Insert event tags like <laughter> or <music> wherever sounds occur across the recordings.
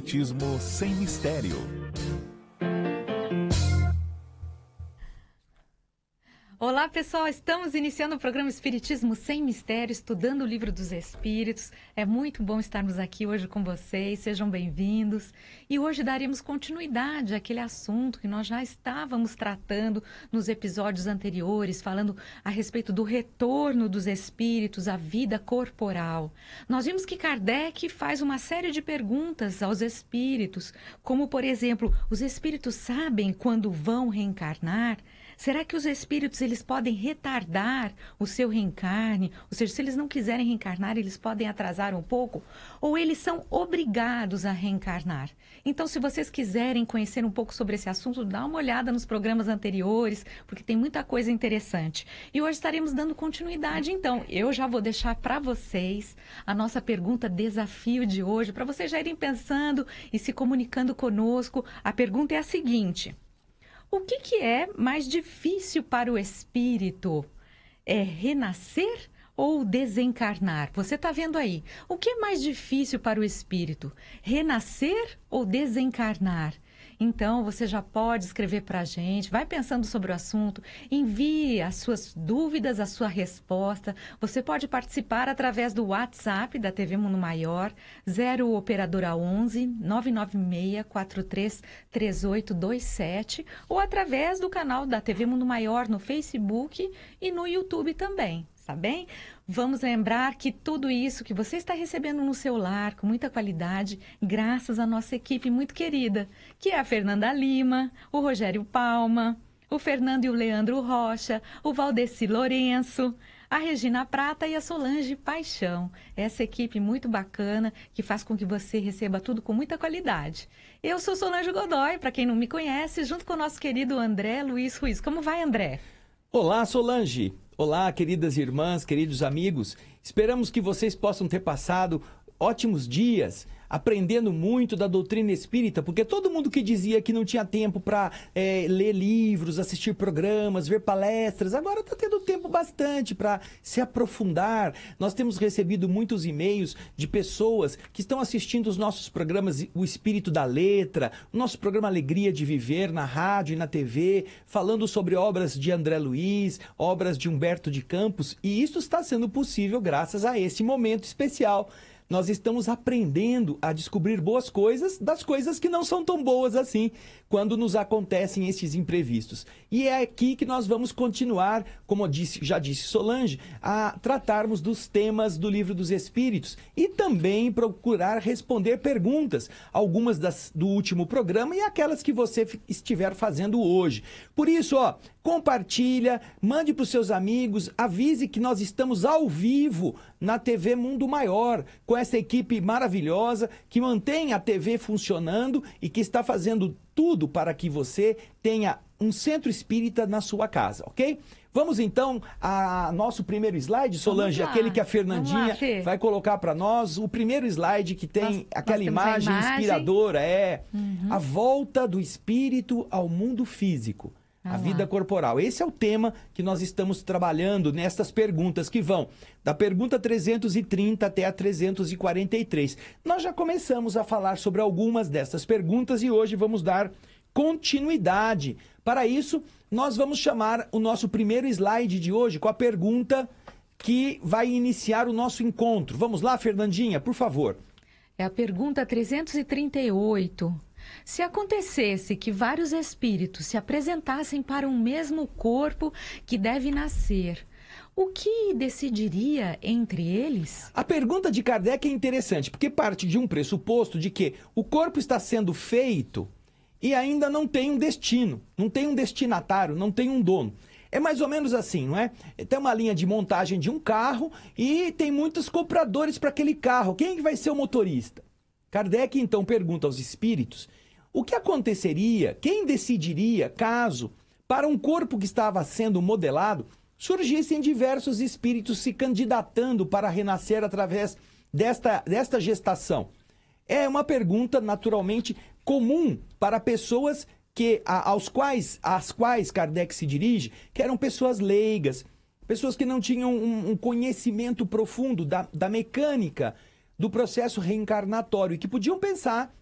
Espiritismo sem mistério Olá, pessoal. Estamos iniciando o programa Espiritismo sem Mistério, estudando o livro dos Espíritos. É muito bom estarmos aqui hoje com vocês. Sejam bem-vindos. E hoje daremos continuidade àquele assunto que nós já estávamos tratando nos episódios anteriores, falando a respeito do retorno dos espíritos à vida corporal. Nós vimos que Kardec faz uma série de perguntas aos espíritos, como, por exemplo, os espíritos sabem quando vão reencarnar? Será que os espíritos eles podem retardar o seu reencarne? Ou seja, se eles não quiserem reencarnar, eles podem atrasar um pouco? Ou eles são obrigados a reencarnar? Então, se vocês quiserem conhecer um pouco sobre esse assunto, dá uma olhada nos programas anteriores, porque tem muita coisa interessante. E hoje estaremos dando continuidade, então. Eu já vou deixar para vocês a nossa pergunta desafio de hoje, para vocês já irem pensando e se comunicando conosco. A pergunta é a seguinte: o que, que é mais difícil para o espírito? É renascer ou desencarnar? Você está vendo aí. O que é mais difícil para o espírito? Renascer ou desencarnar? Então, você já pode escrever para a gente, vai pensando sobre o assunto, envie as suas dúvidas, a sua resposta. Você pode participar através do WhatsApp da TV Mundo Maior, 0 Operadora 11 996 43 ou através do canal da TV Mundo Maior no Facebook e no YouTube também tá bem? Vamos lembrar que tudo isso que você está recebendo no seu lar, com muita qualidade, graças à nossa equipe muito querida, que é a Fernanda Lima, o Rogério Palma, o Fernando e o Leandro Rocha, o Valdeci Lourenço, a Regina Prata e a Solange Paixão. Essa equipe muito bacana que faz com que você receba tudo com muita qualidade. Eu sou Solange Godoy, para quem não me conhece, junto com o nosso querido André Luiz Ruiz. Como vai, André? Olá, Solange. Olá, queridas irmãs, queridos amigos. Esperamos que vocês possam ter passado ótimos dias aprendendo muito da doutrina espírita, porque todo mundo que dizia que não tinha tempo para é, ler livros, assistir programas, ver palestras, agora está tendo tempo bastante para se aprofundar. Nós temos recebido muitos e-mails de pessoas que estão assistindo os nossos programas O Espírito da Letra, o nosso programa Alegria de Viver na rádio e na TV, falando sobre obras de André Luiz, obras de Humberto de Campos, e isso está sendo possível graças a esse momento especial nós estamos aprendendo a descobrir boas coisas das coisas que não são tão boas assim, quando nos acontecem esses imprevistos. E é aqui que nós vamos continuar, como disse, já disse Solange, a tratarmos dos temas do Livro dos Espíritos e também procurar responder perguntas, algumas das, do último programa e aquelas que você estiver fazendo hoje. Por isso, ó, compartilha, mande para os seus amigos, avise que nós estamos ao vivo na TV Mundo Maior, com essa equipe maravilhosa que mantém a TV funcionando e que está fazendo tudo para que você tenha um centro espírita na sua casa, ok? Vamos então a nosso primeiro slide, Solange, aquele que a Fernandinha lá, vai colocar para nós. O primeiro slide que tem nós, aquela nós imagem, imagem, inspiradora é uhum. a volta do espírito ao mundo físico. Ah, a vida corporal. Esse é o tema que nós estamos trabalhando nestas perguntas que vão da pergunta 330 até a 343. Nós já começamos a falar sobre algumas dessas perguntas e hoje vamos dar continuidade. Para isso, nós vamos chamar o nosso primeiro slide de hoje com a pergunta que vai iniciar o nosso encontro. Vamos lá, Fernandinha, por favor. É a pergunta 338. Se acontecesse que vários espíritos se apresentassem para um mesmo corpo que deve nascer, o que decidiria entre eles? A pergunta de Kardec é interessante, porque parte de um pressuposto de que o corpo está sendo feito e ainda não tem um destino, não tem um destinatário, não tem um dono. É mais ou menos assim, não é? Tem uma linha de montagem de um carro e tem muitos compradores para aquele carro. Quem vai ser o motorista? Kardec então pergunta aos espíritos o que aconteceria, quem decidiria caso, para um corpo que estava sendo modelado, surgissem diversos espíritos se candidatando para renascer através desta, desta gestação? É uma pergunta naturalmente comum para pessoas que aos quais às quais Kardec se dirige, que eram pessoas leigas, pessoas que não tinham um, um conhecimento profundo da, da mecânica do processo reencarnatório e que podiam pensar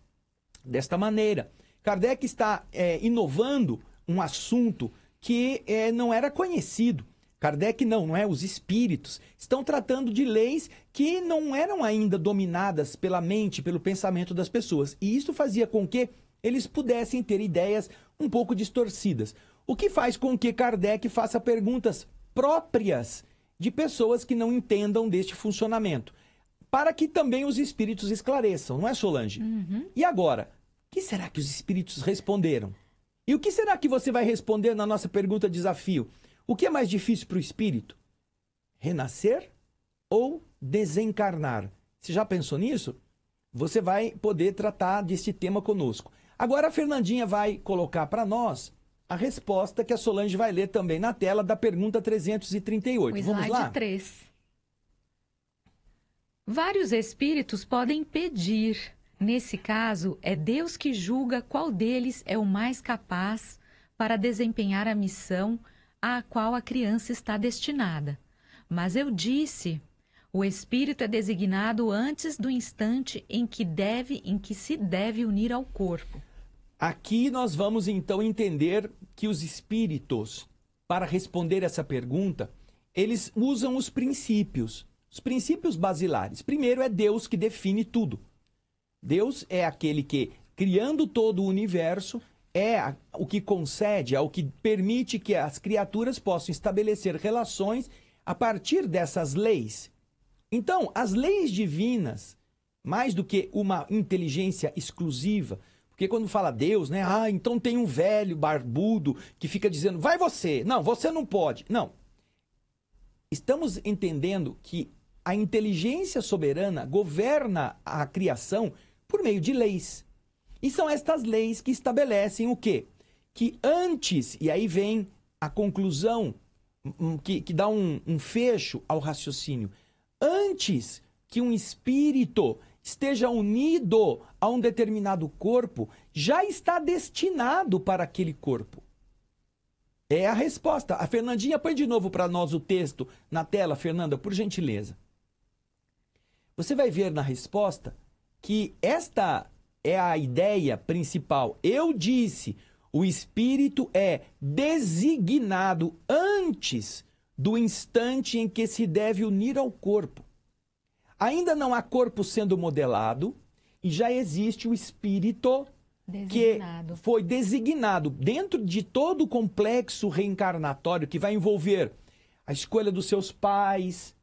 desta maneira. Kardec está é, inovando um assunto que é, não era conhecido. Kardec não, não é? Os espíritos estão tratando de leis que não eram ainda dominadas pela mente, pelo pensamento das pessoas. E isso fazia com que eles pudessem ter ideias um pouco distorcidas. O que faz com que Kardec faça perguntas próprias de pessoas que não entendam deste funcionamento. Para que também os espíritos esclareçam, não é, Solange? Uhum. E agora? que será que os espíritos responderam? E o que será que você vai responder na nossa pergunta desafio? O que é mais difícil para o espírito? Renascer ou desencarnar? Você já pensou nisso? Você vai poder tratar desse tema conosco. Agora a Fernandinha vai colocar para nós a resposta que a Solange vai ler também na tela da pergunta 338. Vamos lá? 3. Vários espíritos podem pedir Nesse caso, é Deus que julga qual deles é o mais capaz para desempenhar a missão à qual a criança está destinada. Mas eu disse, o espírito é designado antes do instante em que deve, em que se deve unir ao corpo. Aqui nós vamos então entender que os espíritos, para responder essa pergunta, eles usam os princípios, os princípios basilares. Primeiro é Deus que define tudo. Deus é aquele que, criando todo o universo, é o que concede, é o que permite que as criaturas possam estabelecer relações a partir dessas leis. Então, as leis divinas, mais do que uma inteligência exclusiva, porque quando fala Deus, né? Ah, então tem um velho barbudo que fica dizendo, vai você, não, você não pode. Não. Estamos entendendo que a inteligência soberana governa a criação por meio de leis. E são estas leis que estabelecem o quê? Que antes, e aí vem a conclusão hum, hum, que, que dá um, um fecho ao raciocínio, antes que um espírito esteja unido a um determinado corpo, já está destinado para aquele corpo. É a resposta. A Fernandinha põe de novo para nós o texto na tela, Fernanda, por gentileza. Você vai ver na resposta que esta é a ideia principal. Eu disse, o espírito é designado antes do instante em que se deve unir ao corpo. Ainda não há corpo sendo modelado e já existe o espírito designado. que foi designado dentro de todo o complexo reencarnatório que vai envolver a escolha dos seus pais,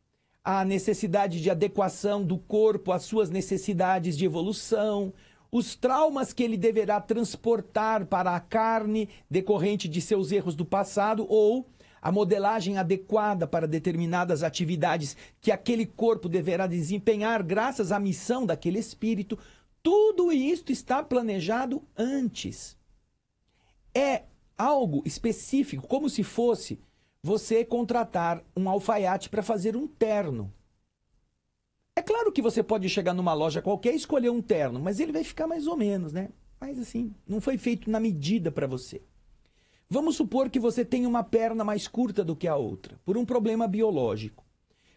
a necessidade de adequação do corpo às suas necessidades de evolução, os traumas que ele deverá transportar para a carne decorrente de seus erros do passado ou a modelagem adequada para determinadas atividades que aquele corpo deverá desempenhar graças à missão daquele espírito, tudo isto está planejado antes. É algo específico, como se fosse você contratar um alfaiate para fazer um terno. É claro que você pode chegar numa loja qualquer e escolher um terno, mas ele vai ficar mais ou menos, né? Mas assim, não foi feito na medida para você. Vamos supor que você tem uma perna mais curta do que a outra, por um problema biológico.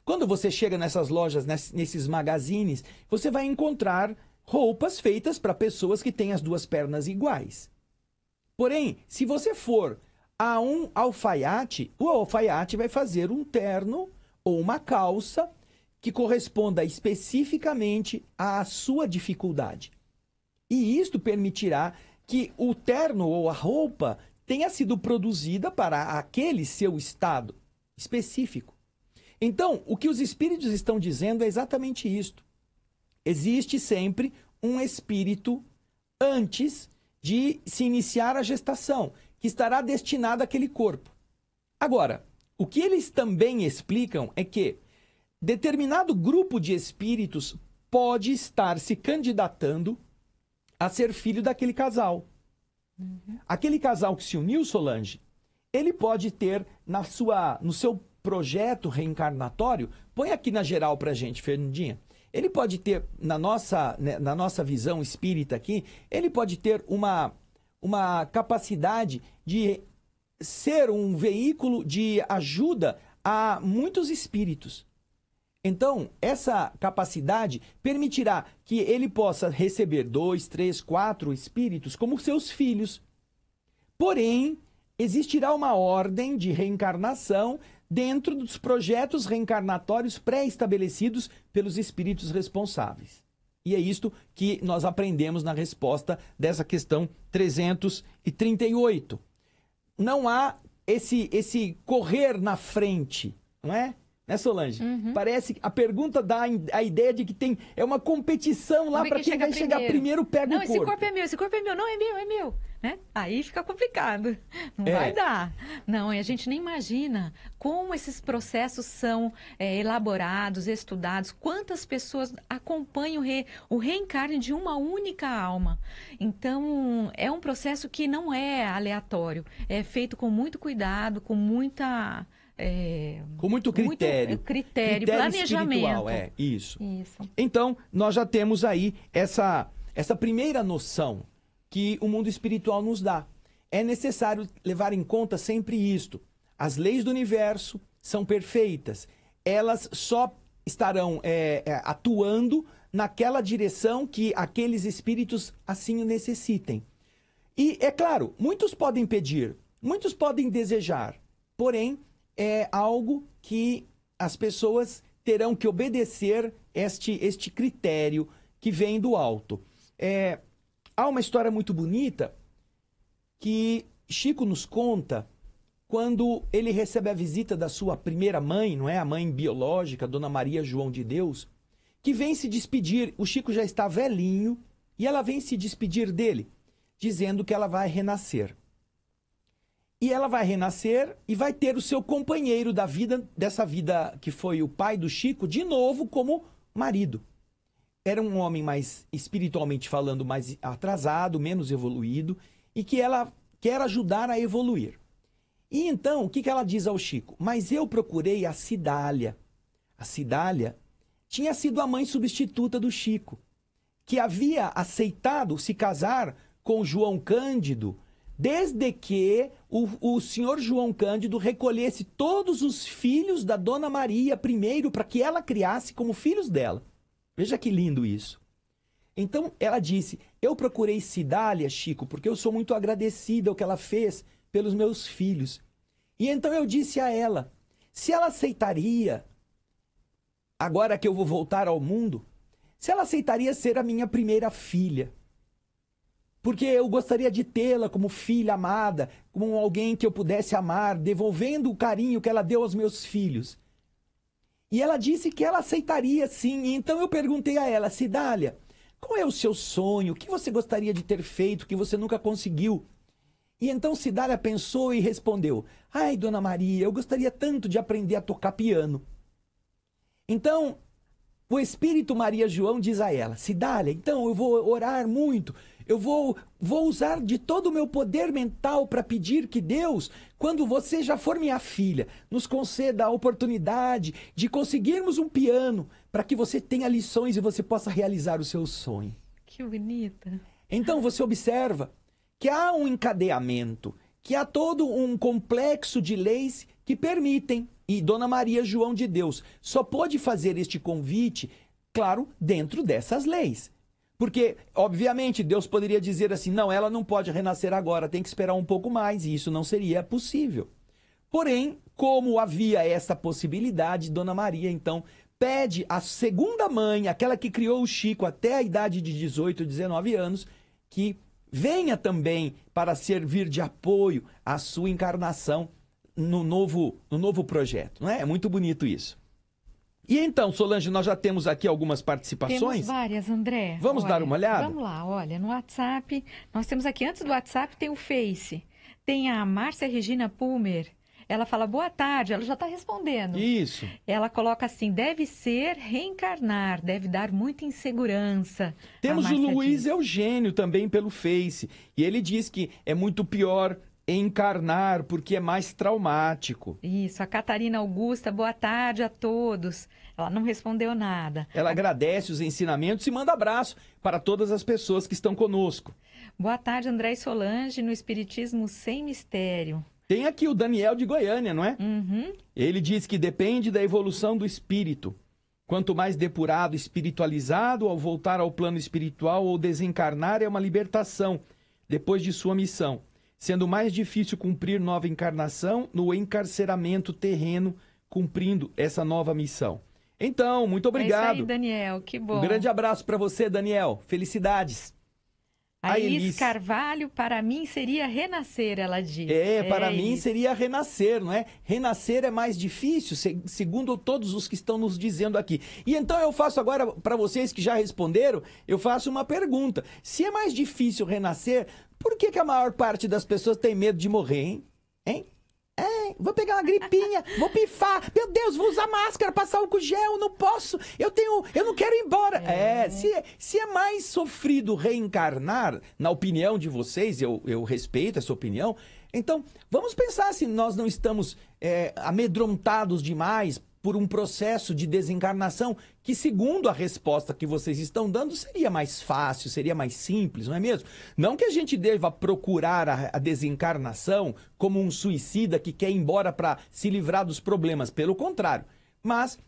Quando você chega nessas lojas, nesses magazines, você vai encontrar roupas feitas para pessoas que têm as duas pernas iguais. Porém, se você for a um alfaiate, o alfaiate vai fazer um terno ou uma calça que corresponda especificamente à sua dificuldade. E isto permitirá que o terno ou a roupa tenha sido produzida para aquele seu estado específico. Então, o que os espíritos estão dizendo é exatamente isto. Existe sempre um espírito antes de se iniciar a gestação que estará destinada àquele corpo. Agora, o que eles também explicam é que determinado grupo de espíritos pode estar se candidatando a ser filho daquele casal. Uhum. Aquele casal que se uniu, Solange, ele pode ter na sua, no seu projeto reencarnatório, põe aqui na geral a gente, Fernandinha. Ele pode ter, na nossa, né, na nossa visão espírita aqui, ele pode ter uma uma capacidade de ser um veículo de ajuda a muitos espíritos. Então, essa capacidade permitirá que ele possa receber dois, três, quatro espíritos como seus filhos. Porém, existirá uma ordem de reencarnação dentro dos projetos reencarnatórios pré-estabelecidos pelos espíritos responsáveis. E é isto que nós aprendemos na resposta dessa questão 338. Não há esse, esse correr na frente, não é? né, Solange? Uhum. Parece que a pergunta dá a ideia de que tem é uma competição lá para quem, quem vai primeiro. chegar primeiro pega não, o corpo. Não, esse corpo é meu, esse corpo é meu, não é meu, é meu. Né? Aí fica complicado. Não é. vai dar. Não, e a gente nem imagina como esses processos são é, elaborados, estudados, quantas pessoas acompanham o, re, o reencarne de uma única alma. Então, é um processo que não é aleatório, é feito com muito cuidado, com muita é, com muito é, critério. Muito critério, critério planejamento. É, isso. isso. Então, nós já temos aí essa, essa primeira noção que o mundo espiritual nos dá. É necessário levar em conta sempre isto. As leis do universo são perfeitas. Elas só estarão é, é atuando naquela direção que aqueles espíritos assim o necessitem. E, é claro, muitos podem pedir, muitos podem desejar, porém, é algo que as pessoas terão que obedecer este, este critério que vem do alto. É, há uma história muito bonita que Chico nos conta quando ele recebe a visita da sua primeira mãe, não é? A mãe biológica, Dona Maria João de Deus, que vem se despedir. O Chico já está velhinho e ela vem se despedir dele, dizendo que ela vai renascer. E ela vai renascer e vai ter o seu companheiro da vida, dessa vida que foi o pai do Chico, de novo como marido. Era um homem mais, espiritualmente falando, mais atrasado, menos evoluído, e que ela quer ajudar a evoluir. E então, o que, que ela diz ao Chico? Mas eu procurei a Cidália. A Cidália tinha sido a mãe substituta do Chico, que havia aceitado se casar com João Cândido, desde que o, o senhor João Cândido recolhesse todos os filhos da Dona Maria primeiro para que ela criasse como filhos dela. Veja que lindo isso. Então ela disse: Eu procurei Cidália, Chico, porque eu sou muito agradecida ao que ela fez pelos meus filhos. E então eu disse a ela: se ela aceitaria, agora que eu vou voltar ao mundo, se ela aceitaria ser a minha primeira filha porque eu gostaria de tê-la como filha amada, como alguém que eu pudesse amar, devolvendo o carinho que ela deu aos meus filhos. E ela disse que ela aceitaria sim. Então eu perguntei a ela, Cidália, qual é o seu sonho? O que você gostaria de ter feito que você nunca conseguiu? E então Cidália pensou e respondeu: Ai, dona Maria, eu gostaria tanto de aprender a tocar piano. Então, o Espírito Maria João diz a ela: Cidália, então eu vou orar muito eu vou, vou usar de todo o meu poder mental para pedir que Deus, quando você já for minha filha, nos conceda a oportunidade de conseguirmos um piano para que você tenha lições e você possa realizar o seu sonho. Que bonita. Então você observa que há um encadeamento, que há todo um complexo de leis que permitem. E Dona Maria João de Deus só pôde fazer este convite, claro, dentro dessas leis. Porque, obviamente, Deus poderia dizer assim: não, ela não pode renascer agora, tem que esperar um pouco mais, e isso não seria possível. Porém, como havia essa possibilidade, Dona Maria então pede à segunda mãe, aquela que criou o Chico até a idade de 18, 19 anos, que venha também para servir de apoio à sua encarnação no novo, no novo projeto. Não é? é muito bonito isso. E então, Solange, nós já temos aqui algumas participações? Temos várias, André. Vamos olha, dar uma olhada? Vamos lá, olha, no WhatsApp, nós temos aqui, antes do WhatsApp, tem o Face. Tem a Márcia Regina Pulmer. Ela fala, boa tarde, ela já está respondendo. Isso. Ela coloca assim, deve ser reencarnar, deve dar muita insegurança. Temos o Luiz diz. Eugênio também pelo Face. E ele diz que é muito pior encarnar, porque é mais traumático. Isso, a Catarina Augusta, boa tarde a todos. Ela não respondeu nada. Ela a... agradece os ensinamentos e manda abraço para todas as pessoas que estão conosco. Boa tarde, André Solange, no Espiritismo Sem Mistério. Tem aqui o Daniel de Goiânia, não é? Uhum. Ele diz que depende da evolução do espírito. Quanto mais depurado, espiritualizado, ao voltar ao plano espiritual ou desencarnar, é uma libertação depois de sua missão sendo mais difícil cumprir nova encarnação no encarceramento terreno, cumprindo essa nova missão. Então, muito obrigado. É isso aí, Daniel, que bom. Um grande abraço para você, Daniel. Felicidades. A, a Elis, Carvalho, para mim seria renascer, ela diz. É, é para é, mim seria renascer, não é? Renascer é mais difícil, segundo todos os que estão nos dizendo aqui. E então eu faço agora, para vocês que já responderam, eu faço uma pergunta. Se é mais difícil renascer, por que, que a maior parte das pessoas tem medo de morrer, hein? Hein? É, vou pegar uma gripinha, <laughs> vou pifar. Meu Deus, vou usar máscara, passar álcool gel, não posso. Eu tenho, eu não quero ir embora. É, é se, se é mais sofrido reencarnar, na opinião de vocês, eu, eu respeito essa opinião. Então, vamos pensar se nós não estamos é, amedrontados demais por um processo de desencarnação que, segundo a resposta que vocês estão dando, seria mais fácil, seria mais simples, não é mesmo? Não que a gente deva procurar a, a desencarnação como um suicida que quer ir embora para se livrar dos problemas, pelo contrário. Mas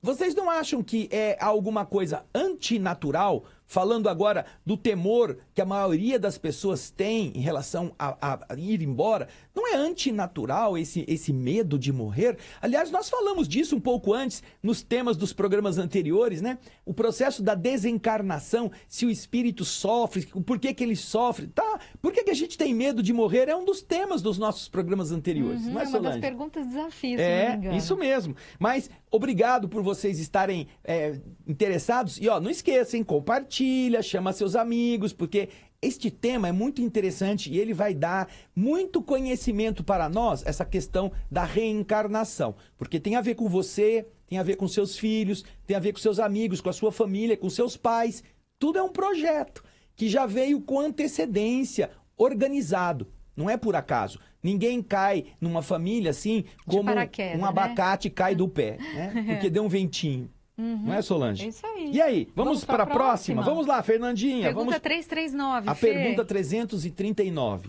vocês não acham que é alguma coisa antinatural, falando agora do temor que a maioria das pessoas tem em relação a, a ir embora, não é antinatural esse, esse medo de morrer? Aliás, nós falamos disso um pouco antes nos temas dos programas anteriores, né? O processo da desencarnação, se o espírito sofre, por que, que ele sofre, tá? Por que, que a gente tem medo de morrer? É um dos temas dos nossos programas anteriores, uhum, não é, Solange? É uma das perguntas desafios, É, me isso mesmo. Mas obrigado por vocês estarem é, interessados. E, ó, não esqueçam, compartilha, chama seus amigos, porque este tema é muito interessante e ele vai dar muito conhecimento para nós, essa questão da reencarnação, porque tem a ver com você, tem a ver com seus filhos, tem a ver com seus amigos, com a sua família, com seus pais. Tudo é um projeto que já veio com antecedência, organizado. Não é por acaso. Ninguém cai numa família assim como um né? abacate né? cai do é. pé, né? Porque deu um <laughs> ventinho. Uhum. Não é, Solange? É isso aí. E aí, vamos, vamos para a próxima. próxima? Vamos lá, Fernandinha. Pergunta vamos... 339. A Fê. pergunta 339.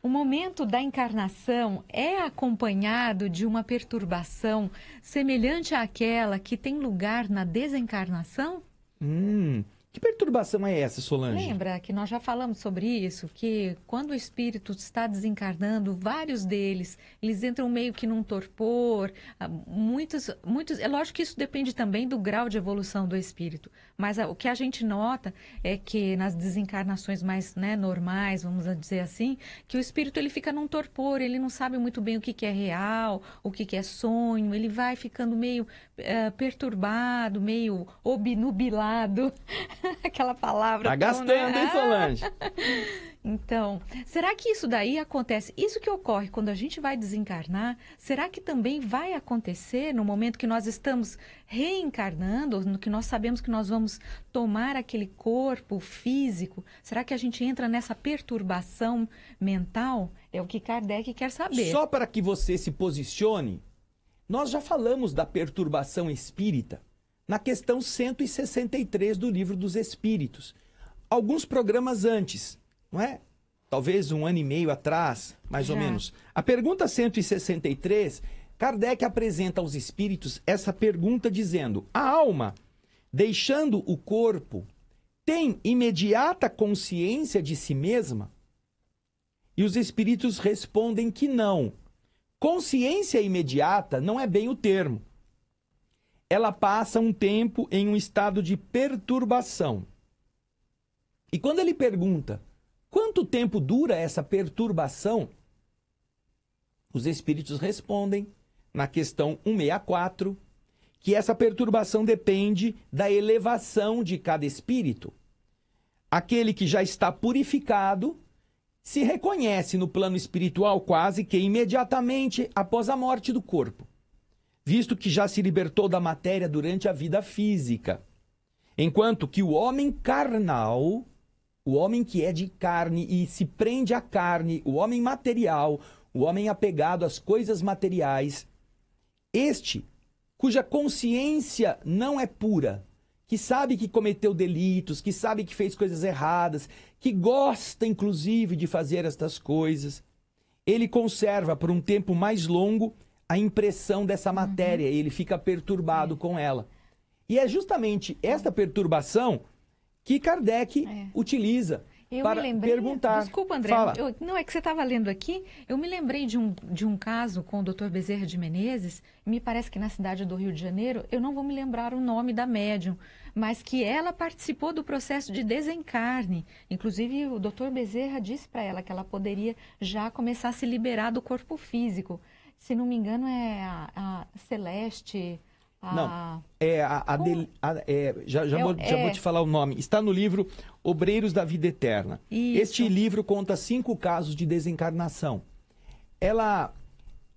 O momento da encarnação é acompanhado de uma perturbação semelhante àquela que tem lugar na desencarnação? Hum, que perturbação é essa, Solange? Lembra que nós já falamos sobre isso, que quando o espírito está desencarnando, vários deles, eles entram meio que num torpor, ah, muitos, muitos, é lógico que isso depende também do grau de evolução do espírito, mas o que a gente nota é que nas desencarnações mais, né, normais, vamos dizer assim, que o espírito ele fica num torpor, ele não sabe muito bem o que que é real, o que que é sonho, ele vai ficando meio é, perturbado, meio obnubilado. <laughs> Aquela palavra. Tá tão, gastando, né? hein, ah. Solange? <laughs> então, será que isso daí acontece? Isso que ocorre quando a gente vai desencarnar, será que também vai acontecer no momento que nós estamos reencarnando, no que nós sabemos que nós vamos tomar aquele corpo físico? Será que a gente entra nessa perturbação mental? É o que Kardec quer saber. Só para que você se posicione, nós já falamos da perturbação espírita na questão 163 do Livro dos Espíritos. Alguns programas antes, não é? Talvez um ano e meio atrás, mais já. ou menos. A pergunta 163, Kardec apresenta aos espíritos essa pergunta dizendo: A alma, deixando o corpo, tem imediata consciência de si mesma? E os espíritos respondem que não. Consciência imediata não é bem o termo. Ela passa um tempo em um estado de perturbação. E quando ele pergunta quanto tempo dura essa perturbação, os espíritos respondem na questão 164 que essa perturbação depende da elevação de cada espírito. Aquele que já está purificado se reconhece no plano espiritual quase que imediatamente após a morte do corpo, visto que já se libertou da matéria durante a vida física. Enquanto que o homem carnal, o homem que é de carne e se prende à carne, o homem material, o homem apegado às coisas materiais, este, cuja consciência não é pura, que sabe que cometeu delitos, que sabe que fez coisas erradas, que gosta inclusive de fazer estas coisas, ele conserva por um tempo mais longo a impressão dessa uhum. matéria, uhum. ele fica perturbado é. com ela. E é justamente esta perturbação que Kardec é. utiliza eu para lembrei, perguntar. Desculpa, André. Eu, não, é que você estava lendo aqui. Eu me lembrei de um, de um caso com o Dr. Bezerra de Menezes. Me parece que na cidade do Rio de Janeiro, eu não vou me lembrar o nome da médium, mas que ela participou do processo de desencarne. Inclusive, o Dr. Bezerra disse para ela que ela poderia já começar a se liberar do corpo físico. Se não me engano, é a, a Celeste. Não. Ah. É, a, a, a é, já, já, é, vou, já é. vou te falar o nome. Está no livro Obreiros da Vida Eterna. Isso. Este livro conta cinco casos de desencarnação. Ela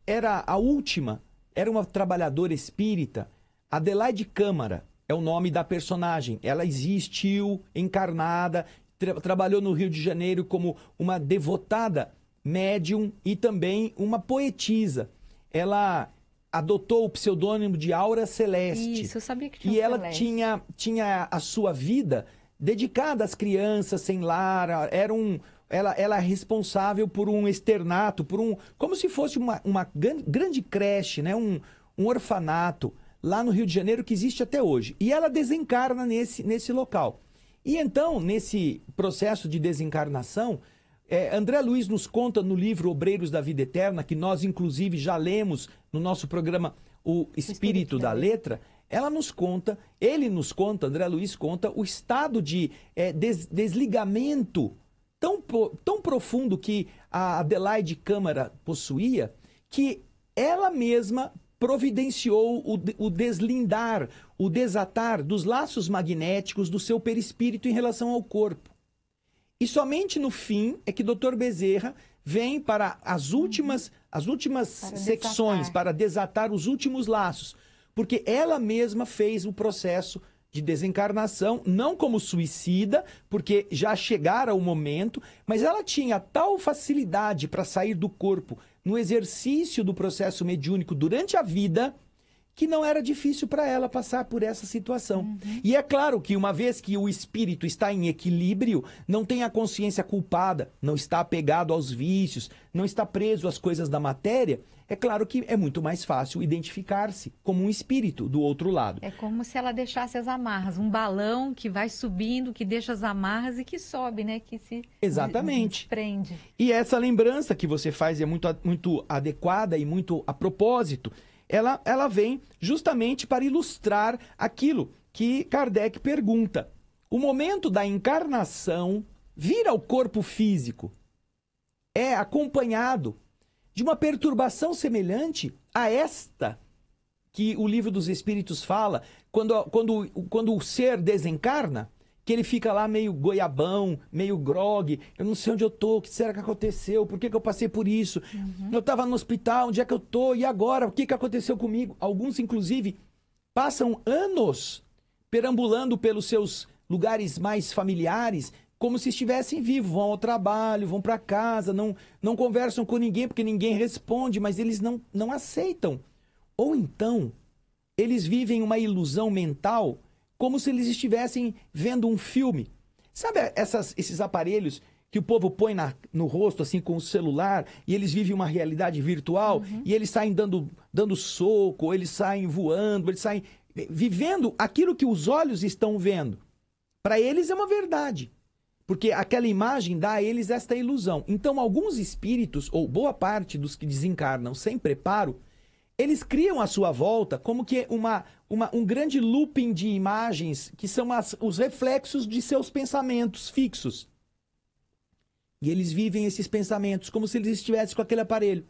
era a última, era uma trabalhadora espírita. Adelaide Câmara é o nome da personagem. Ela existiu, encarnada, tra trabalhou no Rio de Janeiro como uma devotada médium e também uma poetisa. Ela adotou o pseudônimo de Aura Celeste. Isso, eu sabia que tinha E um ela Celeste. tinha, tinha a sua vida dedicada às crianças sem lar, era um ela, ela é responsável por um externato, por um. como se fosse uma, uma grande creche, né? um, um orfanato lá no Rio de Janeiro que existe até hoje. E ela desencarna nesse, nesse local. E então, nesse processo de desencarnação, é, André Luiz nos conta no livro Obreiros da Vida Eterna, que nós inclusive já lemos no nosso programa O Espírito, o Espírito da, da Letra, ela nos conta, ele nos conta, André Luiz conta, o estado de é, des, desligamento tão, tão profundo que a Adelaide Câmara possuía, que ela mesma providenciou o, o deslindar, o desatar dos laços magnéticos do seu perispírito em relação ao corpo. E somente no fim é que Dr. Bezerra vem para as uhum. últimas as últimas para secções, desatar. para desatar os últimos laços. Porque ela mesma fez o processo de desencarnação, não como suicida, porque já chegara o momento, mas ela tinha tal facilidade para sair do corpo no exercício do processo mediúnico durante a vida que não era difícil para ela passar por essa situação. Uhum. E é claro que uma vez que o espírito está em equilíbrio, não tem a consciência culpada, não está apegado aos vícios, não está preso às coisas da matéria, é claro que é muito mais fácil identificar-se como um espírito do outro lado. É como se ela deixasse as amarras, um balão que vai subindo, que deixa as amarras e que sobe, né? Que se né, Exatamente. prende. E essa lembrança que você faz é muito, muito adequada e muito a propósito ela, ela vem justamente para ilustrar aquilo que Kardec pergunta. O momento da encarnação vir ao corpo físico é acompanhado de uma perturbação semelhante a esta que o livro dos Espíritos fala, quando, quando, quando o ser desencarna, que ele fica lá meio goiabão, meio grog. Eu não sei onde eu tô, o que será que aconteceu? Por que, que eu passei por isso? Uhum. Eu estava no hospital, onde é que eu tô? E agora? O que, que aconteceu comigo? Alguns, inclusive, passam anos perambulando pelos seus lugares mais familiares, como se estivessem vivos. Vão ao trabalho, vão para casa, não, não conversam com ninguém porque ninguém responde, mas eles não, não aceitam. Ou então, eles vivem uma ilusão mental como se eles estivessem vendo um filme. Sabe essas, esses aparelhos que o povo põe na, no rosto, assim, com o celular, e eles vivem uma realidade virtual, uhum. e eles saem dando, dando soco, eles saem voando, eles saem eh, vivendo aquilo que os olhos estão vendo. Para eles é uma verdade, porque aquela imagem dá a eles esta ilusão. Então, alguns espíritos, ou boa parte dos que desencarnam sem preparo, eles criam à sua volta como que uma, uma, um grande looping de imagens que são as, os reflexos de seus pensamentos fixos. E eles vivem esses pensamentos como se eles estivessem com aquele aparelho.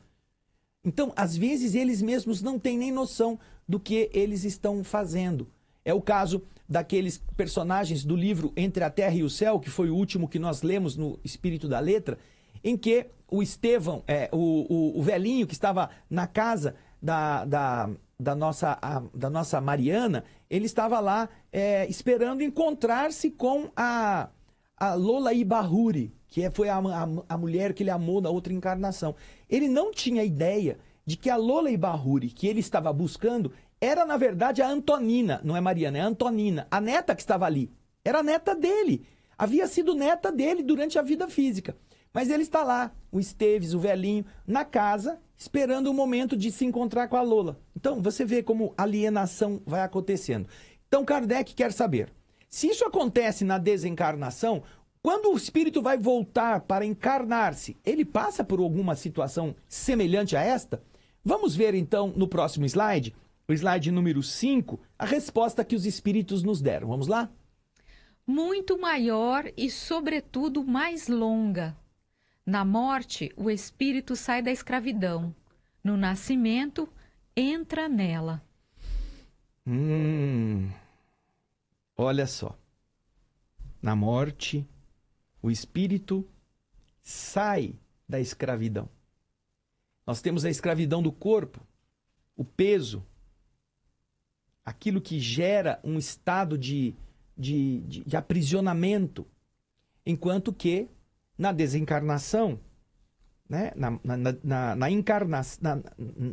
Então, às vezes, eles mesmos não têm nem noção do que eles estão fazendo. É o caso daqueles personagens do livro Entre a Terra e o Céu, que foi o último que nós lemos no Espírito da Letra, em que o Estevão, é, o, o, o velhinho que estava na casa, da, da, da, nossa, a, da nossa Mariana, ele estava lá é, esperando encontrar-se com a, a Lola ibaruri que é, foi a, a, a, mulher que ele amou na outra encarnação. Ele não tinha ideia de que a Lola ibaruri que ele estava buscando, era na verdade a Antonina, não é Mariana, é a Antonina, a neta que estava ali. Era a neta dele. Havia sido neta dele durante a vida física. Mas ele está lá, o Esteves, o velhinho, na casa esperando o momento de se encontrar com a Lola. Então, você vê como alienação vai acontecendo. Então, Kardec quer saber: se isso acontece na desencarnação, quando o espírito vai voltar para encarnar-se, ele passa por alguma situação semelhante a esta? Vamos ver então no próximo slide, o slide número 5, a resposta que os espíritos nos deram. Vamos lá? Muito maior e, sobretudo, mais longa na morte, o espírito sai da escravidão. No nascimento, entra nela. Hum. Olha só. Na morte, o espírito sai da escravidão. Nós temos a escravidão do corpo, o peso, aquilo que gera um estado de, de, de, de aprisionamento, enquanto que na desencarnação, né? na, na, na, na, encarna, na,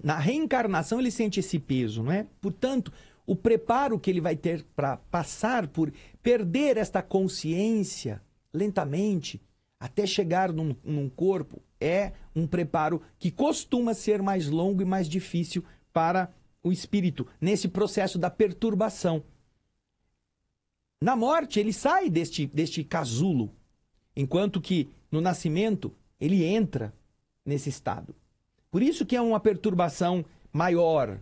na reencarnação, ele sente esse peso, não é? Portanto, o preparo que ele vai ter para passar por perder esta consciência lentamente até chegar num, num corpo é um preparo que costuma ser mais longo e mais difícil para o espírito, nesse processo da perturbação. Na morte, ele sai deste, deste casulo, enquanto que no nascimento, ele entra nesse estado. Por isso que é uma perturbação maior,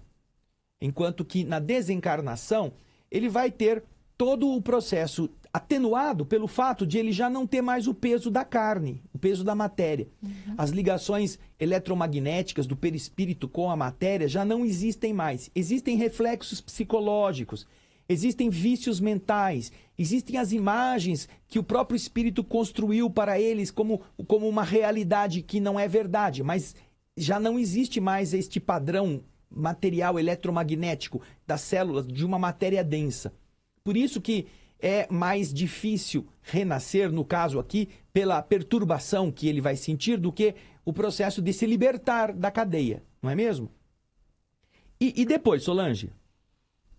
enquanto que na desencarnação ele vai ter todo o processo atenuado pelo fato de ele já não ter mais o peso da carne, o peso da matéria. Uhum. As ligações eletromagnéticas do perispírito com a matéria já não existem mais. Existem reflexos psicológicos, existem vícios mentais, existem as imagens que o próprio espírito construiu para eles como, como uma realidade que não é verdade, mas já não existe mais este padrão material eletromagnético das células de uma matéria densa. Por isso que é mais difícil renascer, no caso aqui, pela perturbação que ele vai sentir do que o processo de se libertar da cadeia, não é mesmo? E, e depois, Solange?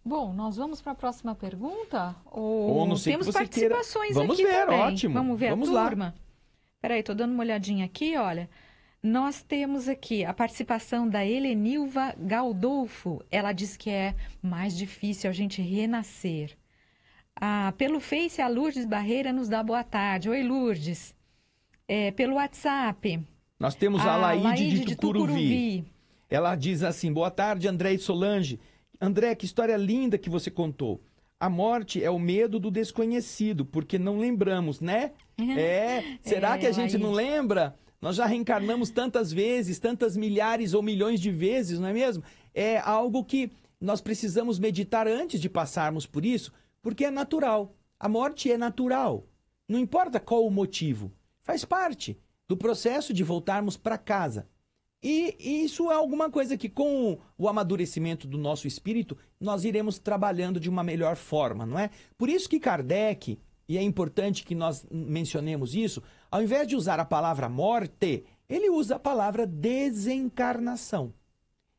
Bom, nós vamos para a próxima pergunta? Ou, ou não sei temos que você participações queira. Vamos aqui ver, também. ótimo. Vamos ver vamos a turma. Espera Peraí, estou dando uma olhadinha aqui, olha. Nós temos aqui a participação da Helenilva Galdolfo. Ela diz que é mais difícil a gente renascer. Ah, pelo Face, a Lourdes Barreira nos dá boa tarde. Oi, Lourdes. É, pelo WhatsApp. Nós temos a, a ah, Laide, Laide de, Tucuruvi. Tucuruvi. Ela diz assim: boa tarde, André e Solange. André, que história linda que você contou. A morte é o medo do desconhecido, porque não lembramos, né? Uhum. É. Será é, que a gente aí... não lembra? Nós já reencarnamos tantas vezes, tantas milhares ou milhões de vezes, não é mesmo? É algo que nós precisamos meditar antes de passarmos por isso, porque é natural. A morte é natural. Não importa qual o motivo, faz parte do processo de voltarmos para casa. E, isso é alguma coisa que, com o amadurecimento do nosso espírito, nós iremos trabalhando de uma melhor forma, não é? Por isso que Kardec, e é importante que nós mencionemos isso, ao invés de usar a palavra morte, ele usa a palavra desencarnação.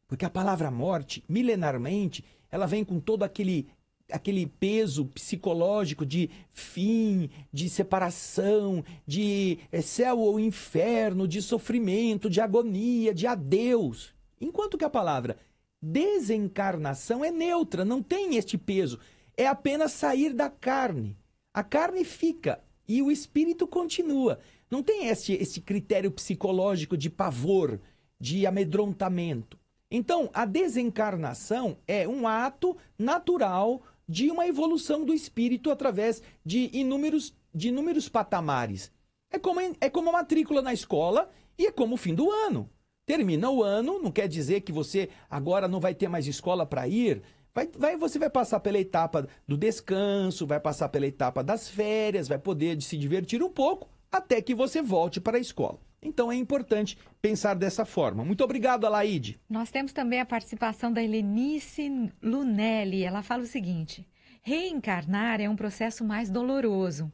Porque a palavra morte, milenarmente, ela vem com todo aquele aquele peso psicológico de fim, de separação, de eh, céu ou inferno, de sofrimento, de agonia, de adeus. Enquanto que a palavra desencarnação é neutra, não tem este peso. É apenas sair da carne. A carne fica e o espírito continua. Não tem este, critério psicológico de pavor, de amedrontamento. Então, a desencarnação é um ato natural de uma evolução do espírito através de inúmeros, de inúmeros patamares. É como, é como a matrícula na escola e é como o fim do ano. Termina o ano, não quer dizer que você agora não vai ter mais escola para ir. Vai, vai, você vai passar pela etapa do descanso, vai passar pela etapa das férias, vai poder se divertir um pouco até que você volte para a escola. Então é importante pensar dessa forma. Muito obrigado, Alaide. Nós temos também a participação da Helenice Lunelli. Ela fala o seguinte: reencarnar é um processo mais doloroso.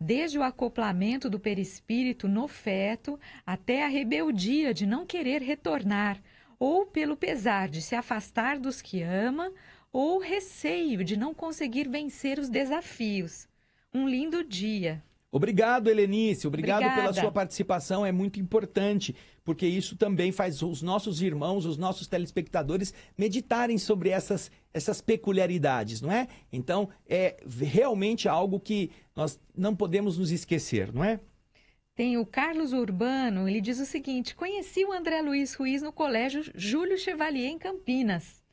Desde o acoplamento do perispírito no feto até a rebeldia de não querer retornar, ou pelo pesar de se afastar dos que ama, ou receio de não conseguir vencer os desafios. Um lindo dia. Obrigado, Helenice. Obrigado Obrigada. pela sua participação. É muito importante, porque isso também faz os nossos irmãos, os nossos telespectadores meditarem sobre essas, essas peculiaridades, não é? Então, é realmente algo que nós não podemos nos esquecer, não é? Tem o Carlos Urbano, ele diz o seguinte: conheci o André Luiz Ruiz no Colégio Júlio Chevalier, em Campinas.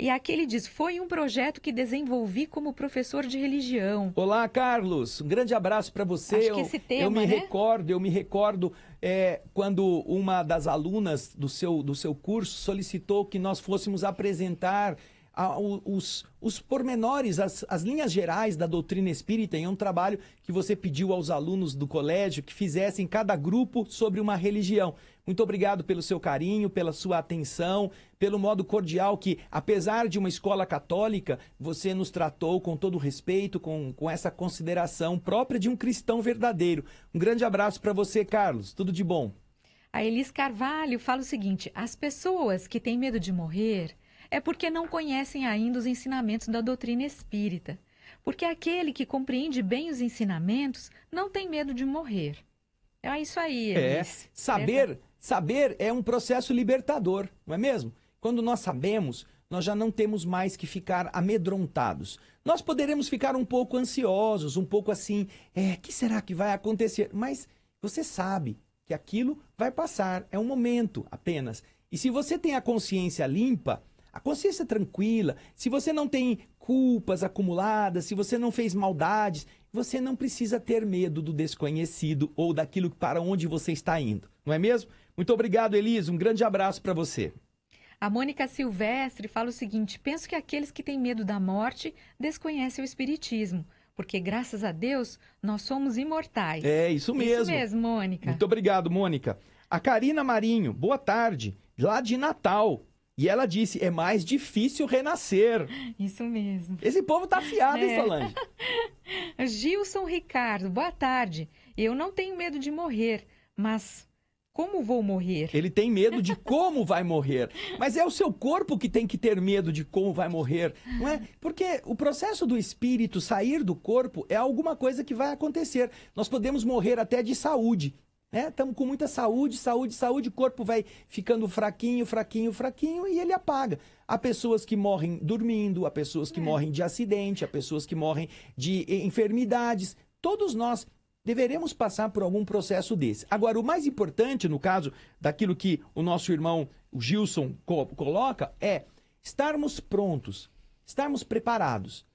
E aqui ele diz: foi um projeto que desenvolvi como professor de religião. Olá, Carlos. Um grande abraço para você. Acho que esse tema, eu, eu me né? recordo, eu me recordo é, quando uma das alunas do seu, do seu curso solicitou que nós fôssemos apresentar a, os, os pormenores, as, as linhas gerais da doutrina espírita em um trabalho que você pediu aos alunos do colégio que fizessem cada grupo sobre uma religião. Muito obrigado pelo seu carinho, pela sua atenção, pelo modo cordial que, apesar de uma escola católica, você nos tratou com todo respeito, com, com essa consideração própria de um cristão verdadeiro. Um grande abraço para você, Carlos. Tudo de bom. A Elis Carvalho fala o seguinte: as pessoas que têm medo de morrer é porque não conhecem ainda os ensinamentos da doutrina espírita. Porque aquele que compreende bem os ensinamentos não tem medo de morrer. É isso aí. É, Elis. É. Saber, certo? Saber é um processo libertador, não é mesmo? Quando nós sabemos, nós já não temos mais que ficar amedrontados. Nós poderemos ficar um pouco ansiosos, um pouco assim, é, que será que vai acontecer? Mas você sabe que aquilo vai passar, é um momento apenas. E se você tem a consciência limpa, a consciência tranquila, se você não tem culpas acumuladas, se você não fez maldades, você não precisa ter medo do desconhecido ou daquilo para onde você está indo, não é mesmo? Muito obrigado, Elisa. Um grande abraço para você. A Mônica Silvestre fala o seguinte: penso que aqueles que têm medo da morte desconhecem o Espiritismo, porque graças a Deus nós somos imortais. É, isso mesmo. Isso mesmo, Mônica. Muito obrigado, Mônica. A Karina Marinho, boa tarde, lá de Natal. E ela disse: é mais difícil renascer. Isso mesmo. Esse povo tá afiado, é. hein, Solange? <laughs> Gilson Ricardo, boa tarde. Eu não tenho medo de morrer, mas como vou morrer? Ele tem medo de como vai morrer. Mas é o seu corpo que tem que ter medo de como vai morrer, não é? Porque o processo do espírito sair do corpo é alguma coisa que vai acontecer. Nós podemos morrer até de saúde. Estamos né? com muita saúde, saúde, saúde, o corpo vai ficando fraquinho, fraquinho, fraquinho e ele apaga. Há pessoas que morrem dormindo, há pessoas que é. morrem de acidente, há pessoas que morrem de eh, enfermidades. Todos nós deveremos passar por algum processo desse. Agora, o mais importante, no caso daquilo que o nosso irmão Gilson co coloca, é estarmos prontos, estarmos preparados,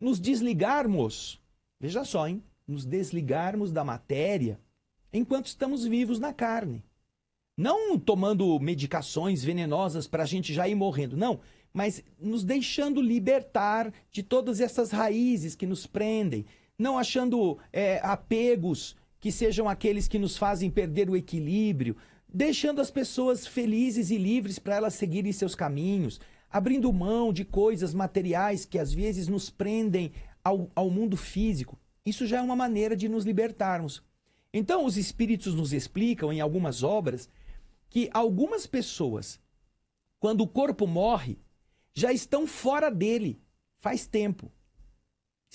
nos desligarmos, veja só, hein? Nos desligarmos da matéria enquanto estamos vivos na carne. Não tomando medicações venenosas para a gente já ir morrendo, não, mas nos deixando libertar de todas essas raízes que nos prendem, não achando é, apegos que sejam aqueles que nos fazem perder o equilíbrio, deixando as pessoas felizes e livres para elas seguirem seus caminhos, abrindo mão de coisas materiais que às vezes nos prendem ao, ao mundo físico. Isso já é uma maneira de nos libertarmos. Então, os espíritos nos explicam em algumas obras que algumas pessoas, quando o corpo morre, já estão fora dele faz tempo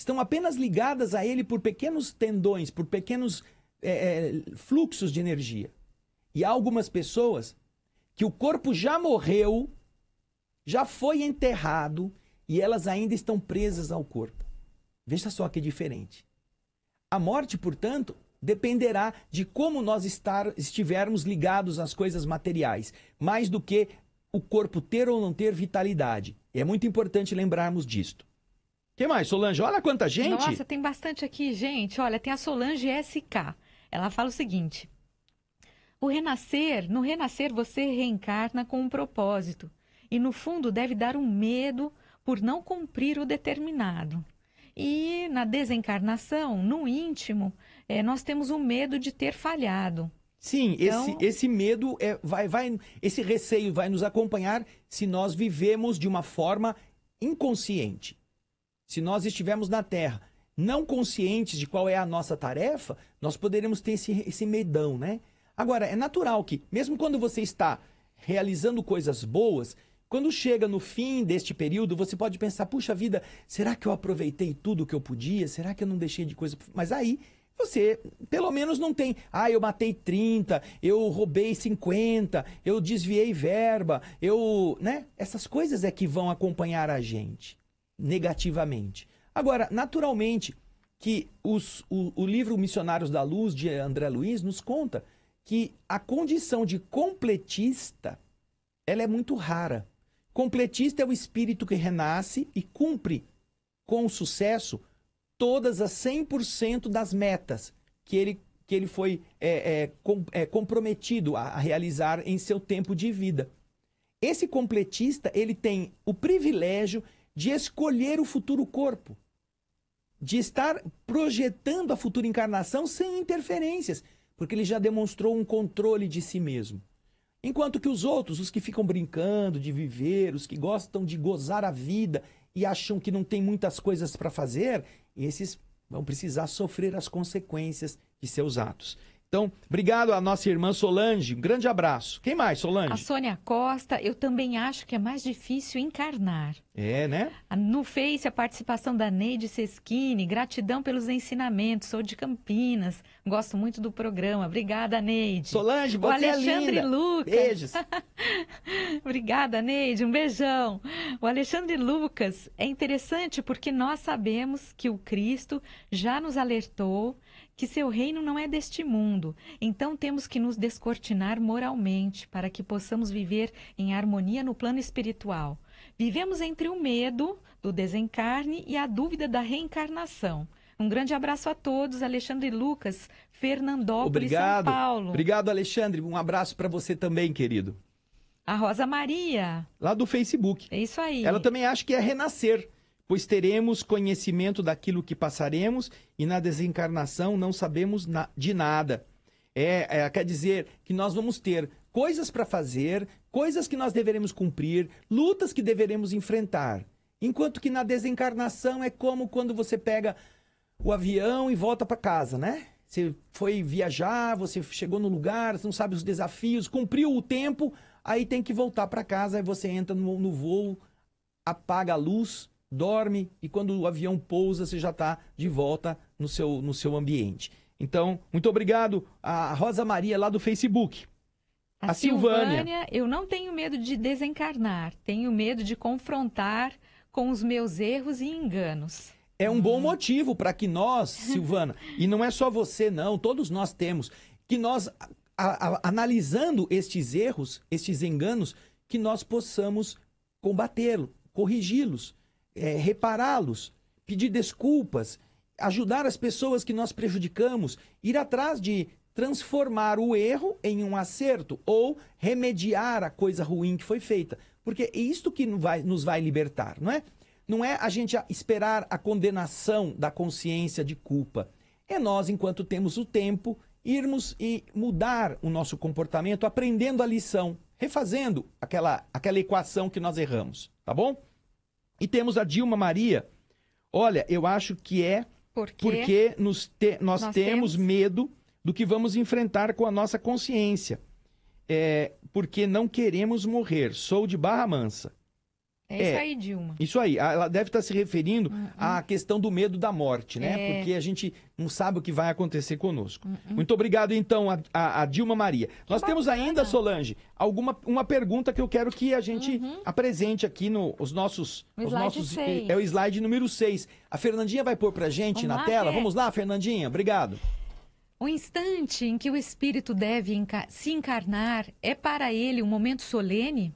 estão apenas ligadas a ele por pequenos tendões, por pequenos é, fluxos de energia. E há algumas pessoas que o corpo já morreu, já foi enterrado e elas ainda estão presas ao corpo. Veja só que diferente. A morte, portanto, dependerá de como nós estar, estivermos ligados às coisas materiais, mais do que o corpo ter ou não ter vitalidade. E é muito importante lembrarmos disto que mais, Solange? Olha quanta gente! Nossa, tem bastante aqui, gente. Olha, tem a Solange SK. Ela fala o seguinte: o renascer, no renascer você reencarna com um propósito. E no fundo deve dar um medo por não cumprir o determinado. E na desencarnação, no íntimo, é, nós temos o medo de ter falhado. Sim, então... esse, esse medo é, vai, vai, esse receio vai nos acompanhar se nós vivemos de uma forma inconsciente se nós estivermos na Terra não conscientes de qual é a nossa tarefa, nós poderemos ter esse, esse medão, né? Agora, é natural que, mesmo quando você está realizando coisas boas, quando chega no fim deste período, você pode pensar: puxa vida, será que eu aproveitei tudo o que eu podia? Será que eu não deixei de coisa? Mas aí você, pelo menos, não tem. Ah, eu matei 30, eu roubei 50, eu desviei verba, eu. né? Essas coisas é que vão acompanhar a gente negativamente. Agora, naturalmente, que os, o, o livro Missionários da Luz, de André Luiz, nos conta que a condição de completista ela é muito rara. Completista é o espírito que renasce e cumpre com sucesso todas as 100% das metas que ele, que ele foi é, é, com, é, comprometido a, a realizar em seu tempo de vida. Esse completista ele tem o privilégio de escolher o futuro corpo, de estar projetando a futura encarnação sem interferências, porque ele já demonstrou um controle de si mesmo. Enquanto que os outros, os que ficam brincando de viver, os que gostam de gozar a vida e acham que não tem muitas coisas para fazer, esses vão precisar sofrer as consequências de seus atos. Então, obrigado à nossa irmã Solange. Um grande abraço. Quem mais, Solange? A Sônia Costa. Eu também acho que é mais difícil encarnar. É, né? No Face, a participação da Neide Seschini. Gratidão pelos ensinamentos. Sou de Campinas. Gosto muito do programa. Obrigada, Neide. Solange, você O Alexandre é linda. Lucas. Beijos. <laughs> Obrigada, Neide. Um beijão. O Alexandre Lucas. É interessante porque nós sabemos que o Cristo já nos alertou que seu reino não é deste mundo. Então temos que nos descortinar moralmente para que possamos viver em harmonia no plano espiritual. Vivemos entre o medo do desencarne e a dúvida da reencarnação. Um grande abraço a todos, Alexandre Lucas, Fernandópolis, Obrigado. São Paulo. Obrigado, Alexandre. Um abraço para você também, querido. A Rosa Maria. Lá do Facebook. É isso aí. Ela também acha que é renascer pois teremos conhecimento daquilo que passaremos e na desencarnação não sabemos na, de nada. É, é, quer dizer que nós vamos ter coisas para fazer, coisas que nós deveremos cumprir, lutas que deveremos enfrentar. Enquanto que na desencarnação é como quando você pega o avião e volta para casa, né? Você foi viajar, você chegou no lugar, você não sabe os desafios, cumpriu o tempo, aí tem que voltar para casa, aí você entra no, no voo, apaga a luz, dorme e quando o avião pousa, você já está de volta no seu, no seu ambiente. Então, muito obrigado a Rosa Maria lá do Facebook. A, a Silvânia. Silvânia, eu não tenho medo de desencarnar, tenho medo de confrontar com os meus erros e enganos. É um hum. bom motivo para que nós, <laughs> Silvana, e não é só você não, todos nós temos, que nós a, a, analisando estes erros, estes enganos, que nós possamos combatê-los, corrigi-los é, repará-los, pedir desculpas, ajudar as pessoas que nós prejudicamos, ir atrás de transformar o erro em um acerto ou remediar a coisa ruim que foi feita. Porque é isto que nos vai libertar, não é? Não é a gente esperar a condenação da consciência de culpa. É nós, enquanto temos o tempo, irmos e mudar o nosso comportamento aprendendo a lição, refazendo aquela, aquela equação que nós erramos, tá bom? E temos a Dilma Maria. Olha, eu acho que é porque porque te, nós, nós temos, temos medo do que vamos enfrentar com a nossa consciência. É, porque não queremos morrer. Sou de Barra Mansa. É, é isso aí, Dilma. Isso aí. Ela deve estar tá se referindo hum, hum. à questão do medo da morte, né? É. Porque a gente não sabe o que vai acontecer conosco. Hum, Muito obrigado, então, a, a, a Dilma Maria. Que Nós bacana. temos ainda, Solange, alguma uma pergunta que eu quero que a gente uhum. apresente aqui no os nossos. O os nossos eh, É o slide número 6. A Fernandinha vai pôr pra gente Vamos na lá, tela. Vamos lá, Fernandinha. Obrigado. O instante em que o espírito deve enca se encarnar é para ele um momento solene?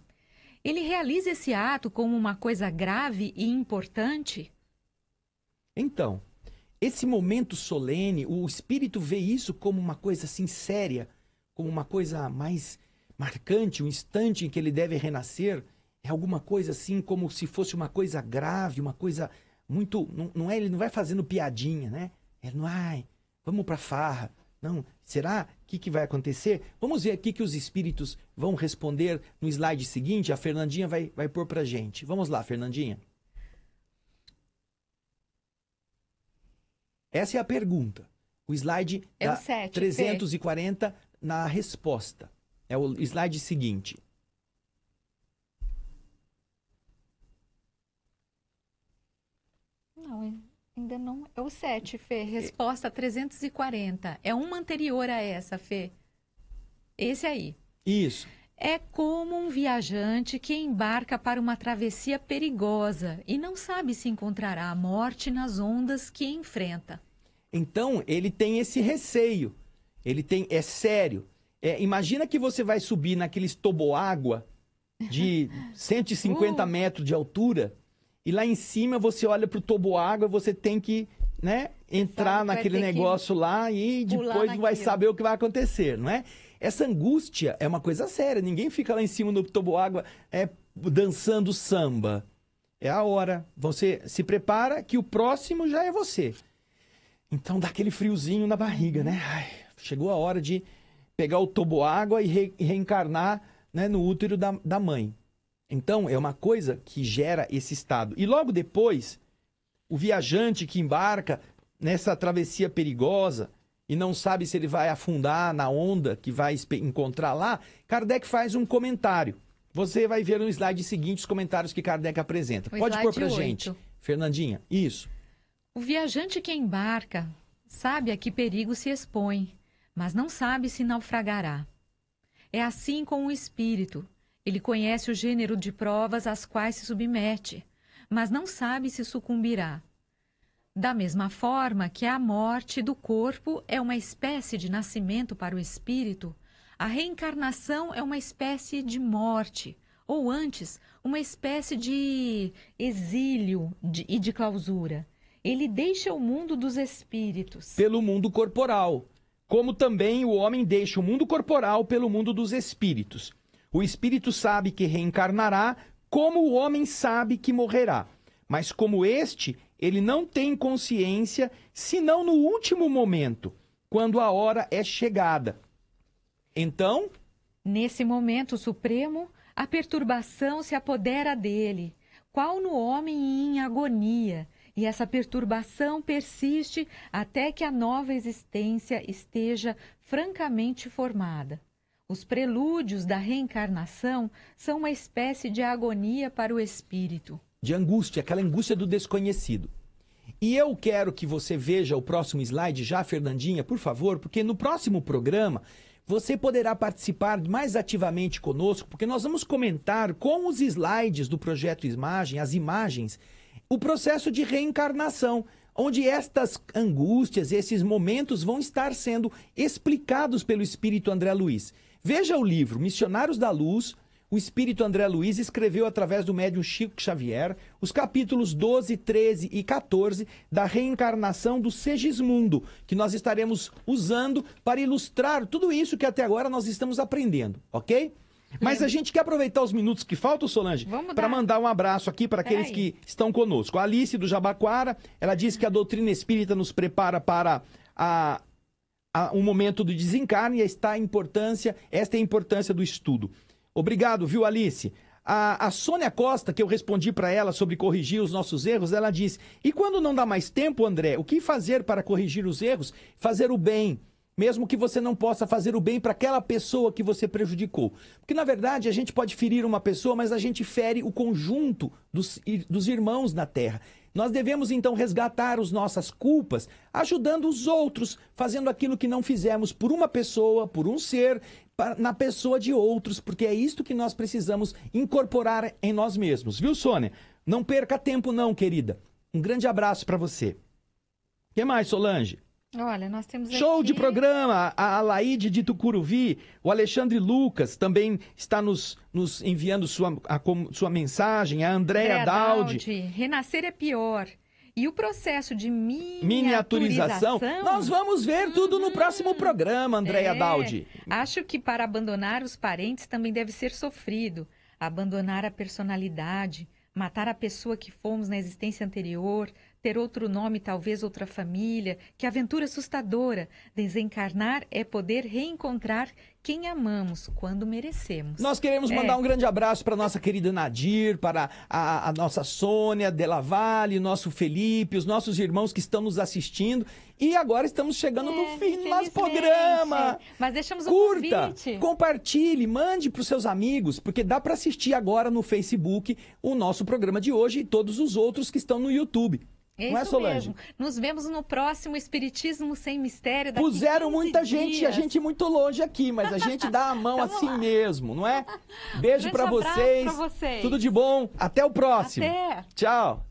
ele realiza esse ato como uma coisa grave e importante? Então, esse momento solene, o espírito vê isso como uma coisa assim séria, como uma coisa mais marcante, um instante em que ele deve renascer, é alguma coisa assim como se fosse uma coisa grave, uma coisa muito, não, não é, ele não vai fazendo piadinha, né? Ele não, ai, vamos pra farra. Não, Será? O que, que, vai acontecer? Vamos ver aqui que os espíritos vão responder no slide seguinte. A Fernandinha vai, vai pôr para gente. Vamos lá, Fernandinha. Essa é a pergunta. O slide é o 7, 340 P. na resposta. É o slide seguinte. Ainda não. É o 7, Fê. Resposta 340. É uma anterior a essa, Fê. Esse aí. Isso. É como um viajante que embarca para uma travessia perigosa e não sabe se encontrará a morte nas ondas que enfrenta. Então, ele tem esse receio. Ele tem. É sério. É, imagina que você vai subir naqueles toboágua de 150 <laughs> uh. metros de altura e lá em cima você olha para o tobo água, você tem que né, entrar naquele negócio lá e depois não vai saber o que vai acontecer, não é? Essa angústia é uma coisa séria. Ninguém fica lá em cima no tobo água é, dançando samba. É a hora. Você se prepara que o próximo já é você. Então dá aquele friozinho na barriga, né? Uhum. Ai, chegou a hora de pegar o tobo água e, re, reencarnar né, no útero da, da mãe. Então, é uma coisa que gera esse estado. E logo depois, o viajante que embarca nessa travessia perigosa e não sabe se ele vai afundar na onda que vai encontrar lá, Kardec faz um comentário. Você vai ver no slide seguinte os comentários que Kardec apresenta. O Pode pôr pra 8. gente. Fernandinha, isso. O viajante que embarca sabe a que perigo se expõe, mas não sabe se naufragará. É assim com o espírito, ele conhece o gênero de provas às quais se submete, mas não sabe se sucumbirá. Da mesma forma que a morte do corpo é uma espécie de nascimento para o espírito, a reencarnação é uma espécie de morte, ou antes, uma espécie de exílio de, e de clausura. Ele deixa o mundo dos espíritos. Pelo mundo corporal. Como também o homem deixa o mundo corporal pelo mundo dos espíritos. O espírito sabe que reencarnará, como o homem sabe que morrerá. Mas como este, ele não tem consciência, senão no último momento, quando a hora é chegada. Então. Nesse momento supremo, a perturbação se apodera dele, qual no homem em agonia, e essa perturbação persiste até que a nova existência esteja francamente formada. Os prelúdios da reencarnação são uma espécie de agonia para o espírito. De angústia, aquela angústia do desconhecido. E eu quero que você veja o próximo slide já, Fernandinha, por favor, porque no próximo programa você poderá participar mais ativamente conosco, porque nós vamos comentar com os slides do projeto Imagem, as imagens, o processo de reencarnação, onde estas angústias, esses momentos vão estar sendo explicados pelo espírito André Luiz. Veja o livro Missionários da Luz, o espírito André Luiz escreveu através do médium Chico Xavier os capítulos 12, 13 e 14 da reencarnação do Segismundo, que nós estaremos usando para ilustrar tudo isso que até agora nós estamos aprendendo, ok? Mas a gente quer aproveitar os minutos que faltam, Solange, para mandar um abraço aqui para aqueles que estão conosco. A Alice do Jabaquara, ela diz que a doutrina espírita nos prepara para a um momento do desencarne, está a importância, esta é a importância do estudo. Obrigado, viu, Alice? A, a Sônia Costa, que eu respondi para ela sobre corrigir os nossos erros, ela disse: E quando não dá mais tempo, André, o que fazer para corrigir os erros? Fazer o bem. Mesmo que você não possa fazer o bem para aquela pessoa que você prejudicou. Porque, na verdade, a gente pode ferir uma pessoa, mas a gente fere o conjunto dos, dos irmãos na terra. Nós devemos então resgatar as nossas culpas, ajudando os outros, fazendo aquilo que não fizemos por uma pessoa, por um ser, na pessoa de outros, porque é isto que nós precisamos incorporar em nós mesmos, viu, Sônia? Não perca tempo, não, querida. Um grande abraço para você. O que mais, Solange? Olha, nós temos Show de programa! A Laide de Tucuruvi, o Alexandre Lucas também está nos, nos enviando sua, a, sua mensagem, a Andréa Andrea Daldi. Daldi. Renascer é pior. E o processo de miniaturização, miniaturização nós vamos ver tudo no hum. próximo programa, Andréa é. Daldi. Acho que para abandonar os parentes também deve ser sofrido. Abandonar a personalidade, matar a pessoa que fomos na existência anterior, ter outro nome, talvez outra família, que aventura assustadora. Desencarnar é poder reencontrar quem amamos quando merecemos. Nós queremos é. mandar é. um grande abraço para nossa querida Nadir, para a, a nossa Sônia Della Valle, nosso Felipe, os nossos irmãos que estão nos assistindo. E agora estamos chegando é, no fim do nosso programa. Mas deixamos um Curta, convite. compartilhe, mande para os seus amigos, porque dá para assistir agora no Facebook o nosso programa de hoje e todos os outros que estão no YouTube. É não é Solange? Mesmo. Nos vemos no próximo Espiritismo Sem Mistério. Daqui Puseram muita dias. gente, a gente muito longe aqui, mas a gente dá a <laughs> mão assim lá. mesmo, não é? <laughs> Beijo para vocês. vocês. Tudo de bom. Até o próximo. Até. Tchau.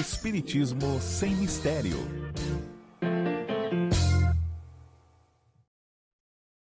Espiritismo Sem Mistério